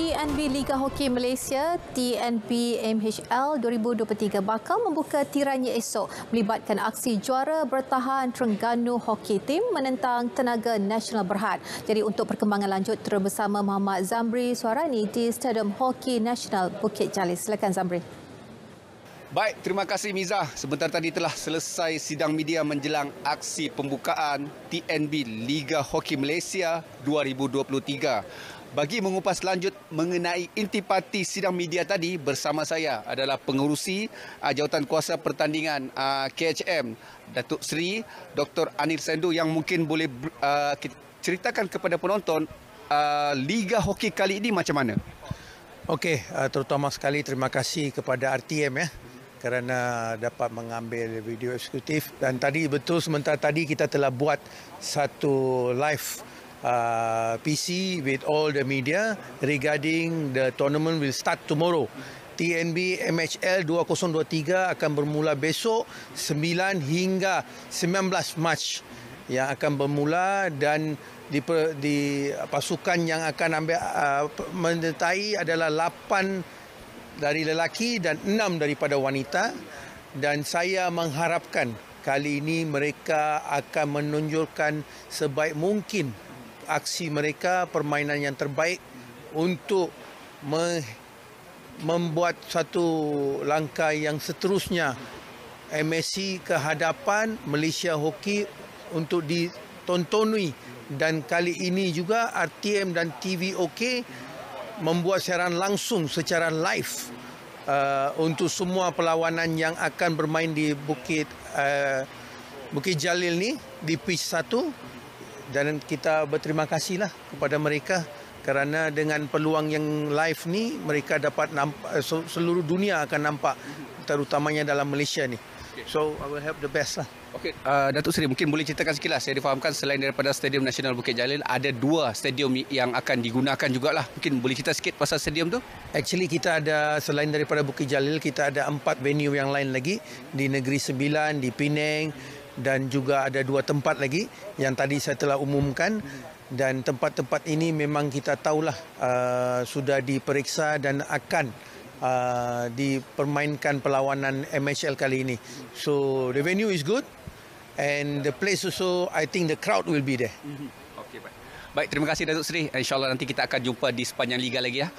TNB Liga Hoki Malaysia TNB MHL 2023 bakal membuka tirannya esok melibatkan aksi juara bertahan Terengganu Hoki Team menentang Tenaga Nasional Berhad. Jadi untuk perkembangan lanjut bersama Muhammad Zamri Suarani di Stadium Hoki Nasional Bukit Jalil. Silakan Zamri. Baik, terima kasih Miza. Sebentar tadi telah selesai sidang media menjelang aksi pembukaan TNB Liga Hoki Malaysia 2023. Bagi mengupas lanjut mengenai intipati sidang media tadi bersama saya adalah pengurusi uh, jawatan kuasa pertandingan uh, ah, KHM Datuk Seri Dr. Anil Sendu yang mungkin boleh uh, ceritakan kepada penonton uh, Liga Hoki kali ini macam mana? Okey, uh, terutama sekali terima kasih kepada RTM ya kerana dapat mengambil video eksekutif dan tadi betul sementara tadi kita telah buat satu live uh, PC with all the media regarding the tournament will start tomorrow. TNB MHL 2023 akan bermula besok 9 hingga 19 Mac yang akan bermula dan di, di pasukan yang akan ambil uh, menyertai adalah 8 dari lelaki dan 6 daripada wanita dan saya mengharapkan kali ini mereka akan menunjukkan sebaik mungkin aksi mereka, permainan yang terbaik untuk me- membuat satu langkah yang seterusnya MSC ke hadapan Malaysia Hoki untuk ditontoni dan kali ini juga RTM dan TV OK membuat siaran langsung secara live uh, untuk semua perlawanan yang akan bermain di Bukit uh, Bukit Jalil ni di pitch dan kita berterima kasihlah kepada mereka kerana dengan peluang yang live ni mereka dapat nampak eh, seluruh dunia akan nampak terutamanya dalam Malaysia ni. So I will help the best lah. Okey, uh, Datuk Seri mungkin boleh ceritakan sekilas. Saya difahamkan selain daripada Stadium Nasional Bukit Jalil ada dua stadium yang akan digunakan jugalah. Mungkin boleh cerita sikit pasal stadium tu? Actually kita ada selain daripada Bukit Jalil kita ada empat venue yang lain lagi di Negeri Sembilan, di Penang, dan juga ada dua tempat lagi yang tadi saya telah umumkan dan tempat-tempat ini memang kita tahulah uh, sudah diperiksa dan akan uh, dipermainkan perlawanan MHL kali ini. So the venue is good and the place also I think the crowd will be there. Mm-hmm. Baik, terima kasih Datuk Seri. InsyaAllah nanti kita akan jumpa di sepanjang Liga lagi. ya.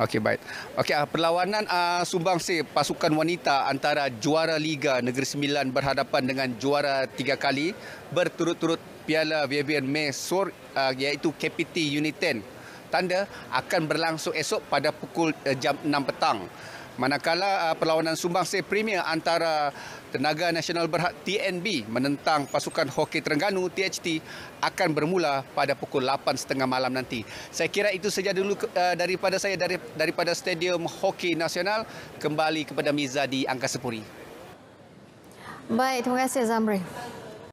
Okey, baik. Okey, uh, perlawanan uh, ah, Sumbang Sir pasukan wanita antara juara Liga Negeri Sembilan berhadapan dengan juara tiga kali berturut-turut Piala VBN Mesur uh, ah, iaitu KPT Unit 10. Tanda akan berlangsung esok pada pukul uh, jam 6 petang. Manakala uh, perlawanan sumbangsih premier antara Tenaga Nasional berhak TNB menentang pasukan hoki Terengganu THT akan bermula pada pukul 8.30 malam nanti. Saya kira itu saja dulu uh, daripada saya dari, daripada Stadium Hoki Nasional kembali kepada Miza di Angkasa Puri. Baik, terima kasih Zamri.